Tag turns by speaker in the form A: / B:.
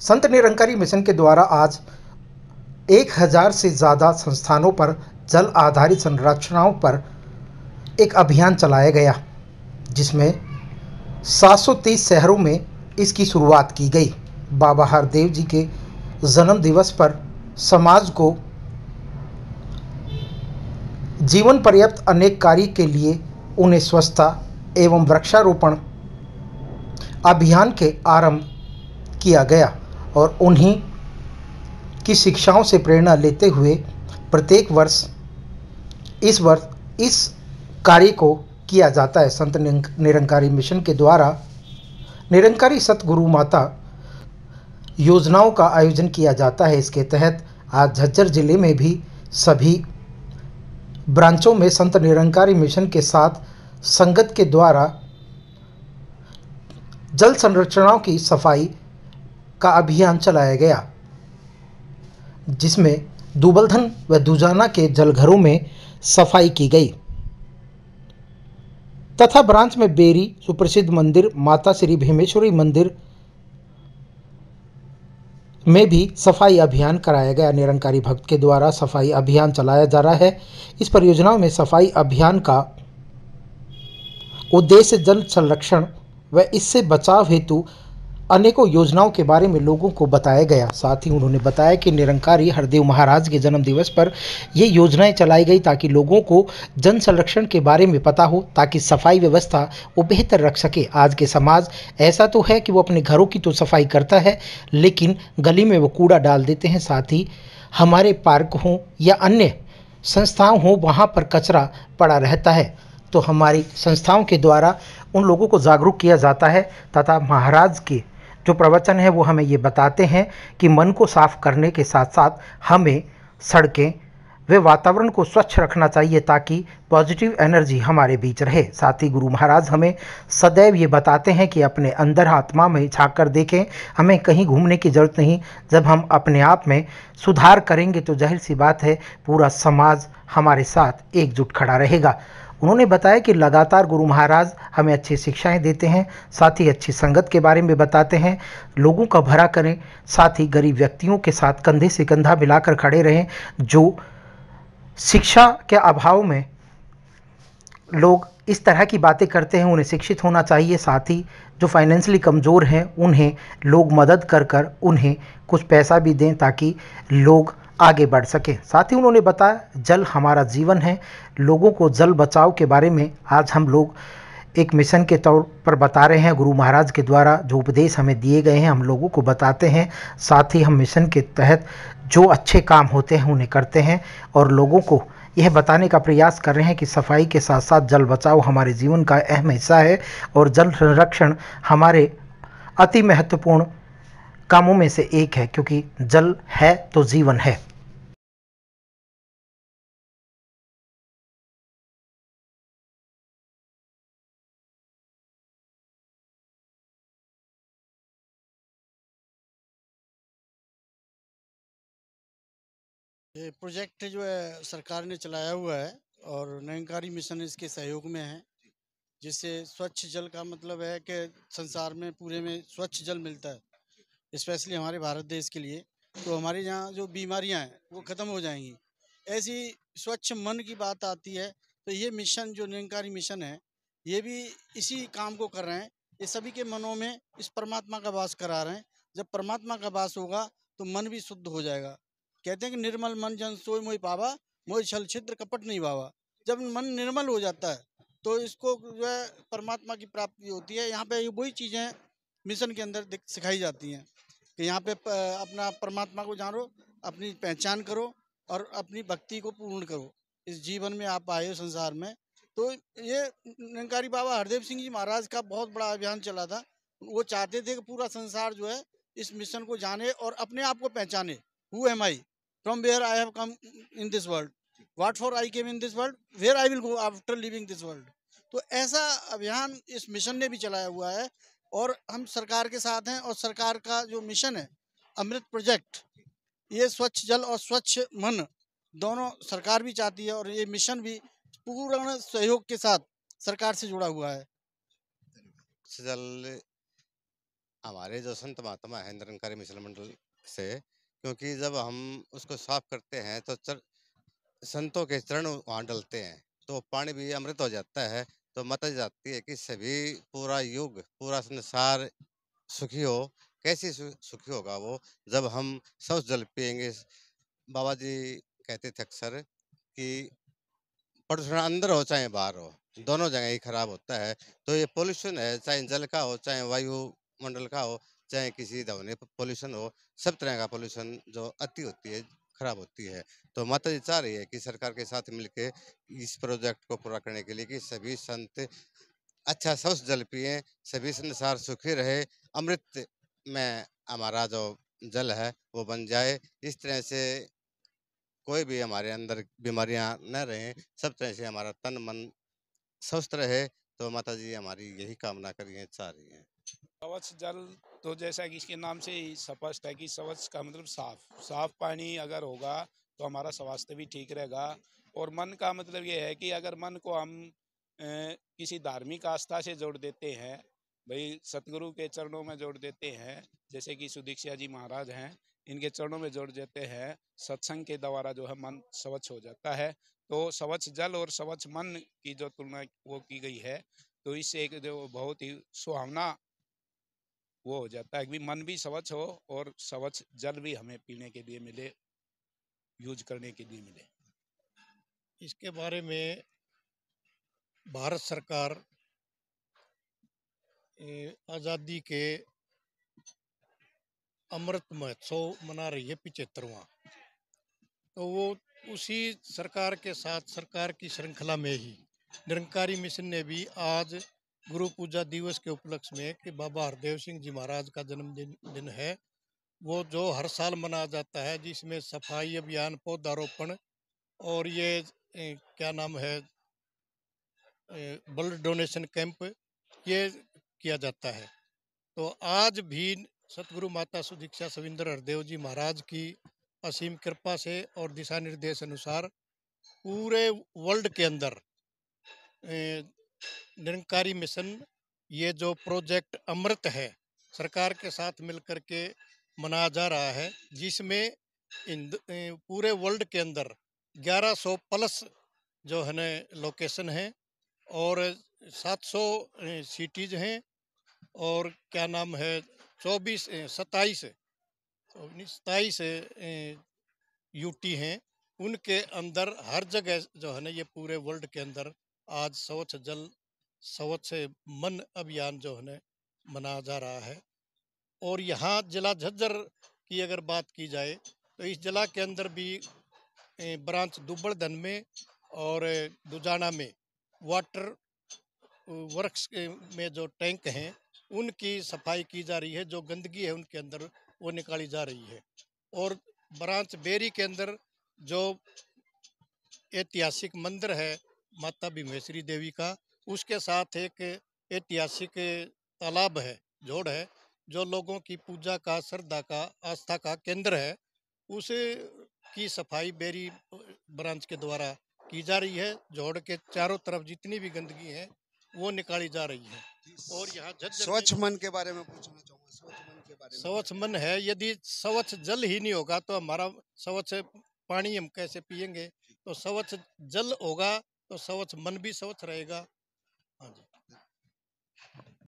A: संत निरंकारी मिशन के द्वारा आज एक हज़ार से ज़्यादा संस्थानों पर जल आधारित संरचनाओं पर एक अभियान चलाया गया जिसमें 730 शहरों में इसकी शुरुआत की गई बाबा हरदेव जी के जन्म दिवस पर समाज को जीवन पर्याप्त अनेक कार्य के लिए उन्हें स्वच्छता एवं वृक्षारोपण अभियान के आरंभ किया गया और उन्हीं की शिक्षाओं से प्रेरणा लेते हुए प्रत्येक वर्ष इस वर्ष इस कार्य को किया जाता है संत निरंकारी मिशन के द्वारा निरंकारी सतगुरु माता योजनाओं का आयोजन किया जाता है इसके तहत आज झज्जर जिले में भी सभी ब्रांचों में संत निरंकारी मिशन के साथ संगत के द्वारा जल संरचनाओं की सफाई का अभियान चलाया गया जिसमें दुबलधन व दुजाना के जलघरों में सफाई की गई तथा ब्रांच में बेरी सुप्रसिद्ध मंदिर माता श्री भीमेश्वरी मंदिर में भी सफाई अभियान कराया गया निरंकारी भक्त के द्वारा सफाई अभियान चलाया जा रहा है इस परियोजना में सफाई अभियान का उद्देश्य जल संरक्षण व इससे बचाव हेतु अनेकों योजनाओं के बारे में लोगों को बताया गया साथ ही उन्होंने बताया कि निरंकारी हरदेव महाराज के जन्म दिवस पर ये योजनाएं चलाई गई ताकि लोगों को जन संरक्षण के बारे में पता हो ताकि सफाई व्यवस्था वो बेहतर रख सके आज के समाज ऐसा तो है कि वो अपने घरों की तो सफाई करता है लेकिन गली में वो कूड़ा डाल देते हैं साथ ही हमारे पार्क हों या अन्य संस्थाओं हों वहाँ पर कचरा पड़ा रहता है तो हमारी संस्थाओं के द्वारा उन लोगों को जागरूक किया जाता है तथा महाराज के जो प्रवचन है वो हमें ये बताते हैं कि मन को साफ करने के साथ साथ हमें सड़कें वे वातावरण को स्वच्छ रखना चाहिए ताकि पॉजिटिव एनर्जी हमारे बीच रहे साथ ही गुरु महाराज हमें सदैव ये बताते हैं कि अपने अंदर आत्मा में छाक कर देखें हमें कहीं घूमने की ज़रूरत नहीं जब हम अपने आप में सुधार करेंगे तो जाहिर सी बात है पूरा समाज हमारे साथ एकजुट खड़ा रहेगा उन्होंने बताया कि लगातार गुरु महाराज हमें अच्छी शिक्षाएं देते हैं साथ ही अच्छी संगत के बारे में बताते हैं लोगों का भरा करें साथ ही गरीब व्यक्तियों के साथ कंधे से कंधा मिलाकर खड़े रहें जो शिक्षा के अभाव में लोग इस तरह की बातें करते हैं उन्हें शिक्षित होना चाहिए साथ ही जो फाइनेंशली कमज़ोर हैं उन्हें लोग मदद कर कर उन्हें कुछ पैसा भी दें ताकि लोग आगे बढ़ सकें साथ ही उन्होंने बताया जल हमारा जीवन है लोगों को जल बचाव के बारे में आज हम लोग एक मिशन के तौर पर बता रहे हैं गुरु महाराज के द्वारा जो उपदेश हमें दिए गए हैं हम लोगों को बताते हैं साथ ही हम मिशन के तहत जो अच्छे काम होते हैं उन्हें करते हैं और लोगों को यह बताने का प्रयास कर रहे हैं कि सफाई के साथ साथ जल बचाव हमारे जीवन का अहम हिस्सा है और जल संरक्षण हमारे अति महत्वपूर्ण कामों में से एक है क्योंकि जल है तो जीवन है ये
B: प्रोजेक्ट जो है सरकार ने चलाया हुआ है और निरंकारी मिशन इसके सहयोग में है जिससे स्वच्छ जल का मतलब है कि संसार में पूरे में स्वच्छ जल मिलता है स्पेशली हमारे भारत देश के लिए तो हमारे यहाँ जो बीमारियाँ हैं वो ख़त्म हो जाएंगी ऐसी स्वच्छ मन की बात आती है तो ये मिशन जो निरंकारी मिशन है ये भी इसी काम को कर रहे हैं ये सभी के मनों में इस परमात्मा का वास करा रहे हैं जब परमात्मा का वास होगा तो मन भी शुद्ध हो जाएगा कहते हैं कि निर्मल मन जन सोई मोई पावा मोह छल छिद्र कपट नहीं भावा जब मन निर्मल हो जाता है तो इसको जो है परमात्मा की प्राप्ति होती है यहाँ पे वही चीज़ें मिशन के अंदर सिखाई जाती हैं कि यहाँ पे अपना परमात्मा को जानो अपनी पहचान करो और अपनी भक्ति को पूर्ण करो इस जीवन में आप आए हो संसार में तो ये निरंकारी बाबा हरदेव सिंह जी महाराज का बहुत बड़ा अभियान चला था वो चाहते थे कि पूरा संसार जो है इस मिशन को जाने और अपने आप को पहचाने who am I from where I have come in this world. What for I came in this world? Where I will go after leaving this world? तो ऐसा अभियान इस मिशन ने भी चलाया हुआ है और हम सरकार के साथ हैं और सरकार का जो मिशन है अमृत प्रोजेक्ट ये स्वच्छ जल और स्वच्छ मन दोनों सरकार भी चाहती है और ये मिशन भी पूर्ण सहयोग के साथ सरकार से जुड़ा हुआ है
C: जल हमारे जो संत महात्मा है निरंकारी मिशन मंडल से क्योंकि जब हम उसको साफ करते हैं तो चर, संतों के चरण वहाँ डलते हैं तो पानी भी अमृत हो जाता है तो मत जाती है कि सभी पूरा युग पूरा संसार सुखी हो कैसे सुखी होगा वो जब हम सब जल पियेंगे बाबा जी कहते थे अक्सर कि प्रदूषण अंदर हो चाहे बाहर हो दोनों जगह ही खराब होता है तो ये पोल्यूशन है चाहे जल का हो चाहे वायुमंडल का हो चाहे किसी धवने पोल्यूशन हो सब तरह का पोल्यूशन जो अति होती है खराब होती है तो माता जी चाह रही है कि सरकार के साथ मिलकर इस प्रोजेक्ट को पूरा करने के लिए कि सभी संत अच्छा स्वच्छ जल पिए सभी संसार सुखी रहे अमृत में हमारा जो जल है वो बन जाए इस तरह से कोई भी हमारे अंदर बीमारियां न रहें सब तरह से हमारा तन मन स्वस्थ रहे तो माता जी हमारी यही कामना करिए चाह रही हैं
D: स्वच्छ जल तो जैसा कि इसके नाम से ही स्पष्ट है कि स्वच्छ का मतलब साफ साफ पानी अगर होगा तो हमारा स्वास्थ्य भी ठीक रहेगा और मन का मतलब ये है कि अगर मन को हम ए, किसी धार्मिक आस्था से जोड़ देते हैं भाई सतगुरु के चरणों में जोड़ देते हैं जैसे कि सुदीक्षा जी महाराज हैं इनके चरणों में जोड़ देते हैं सत्संग के द्वारा जो है मन स्वच्छ हो जाता है तो स्वच्छ जल और स्वच्छ मन की जो तुलना वो की गई है तो इससे एक जो बहुत ही सुहावना वो हो जाता है कि मन भी स्वच्छ हो और स्वच्छ जल भी हमें पीने के लिए मिले यूज करने के लिए मिले इसके बारे में भारत सरकार आज़ादी के अमृत महोत्सव मना रही है पिचहत्तरवा तो वो उसी सरकार के साथ सरकार की श्रृंखला में ही निरंकारी मिशन ने भी आज गुरु पूजा दिवस के उपलक्ष्य में कि बाबा हरदेव सिंह जी महाराज का जन्मदिन दिन है वो जो हर साल मनाया जाता है जिसमें सफाई अभियान पौधारोपण और ये क्या नाम है ब्लड डोनेशन कैंप ये किया जाता है तो आज भी सतगुरु माता सुदीक्षा सविंदर हरदेव जी महाराज की असीम कृपा से और दिशा निर्देश अनुसार पूरे वर्ल्ड के अंदर निरंकारी मिशन ये जो प्रोजेक्ट अमृत है सरकार के साथ मिलकर के मनाया जा रहा है जिसमें पूरे वर्ल्ड के अंदर 1100 प्लस जो है ना लोकेशन है और 700 सिटीज हैं और क्या नाम है 24 सताईस सताईस यूटी हैं उनके अंदर हर जगह जो है ना ये पूरे वर्ल्ड के अंदर आज स्वच्छ जल स्वच्छ मन अभियान जो है मनाया जा रहा है और यहाँ जिला झज्जर की अगर बात की जाए तो इस जिला के अंदर भी ब्रांच दुब्बड़धन में और दुजाना में वाटर वर्क्स में जो टैंक हैं उनकी सफाई की जा रही है जो गंदगी है उनके अंदर वो निकाली जा रही है और ब्रांच बेरी के अंदर जो ऐतिहासिक मंदिर है माता भीमेश्वरी देवी का उसके साथ एक ऐतिहासिक तालाब है जोड़ है जो लोगों की पूजा का श्रद्धा का आस्था का केंद्र है उस की सफाई बेरी ब्रांच के द्वारा की जा रही है जोड़ के चारों तरफ जितनी भी गंदगी है वो निकाली जा रही है
C: और यहाँ स्वच्छ मन के बारे में पूछना चाहूँगा स्वच्छ मन के बारे में
D: स्वच्छ मन है यदि स्वच्छ जल ही नहीं होगा तो हमारा स्वच्छ पानी हम कैसे पियेंगे तो स्वच्छ जल होगा तो स्वच्छ मन भी स्वच्छ रहेगा
C: हाँ जी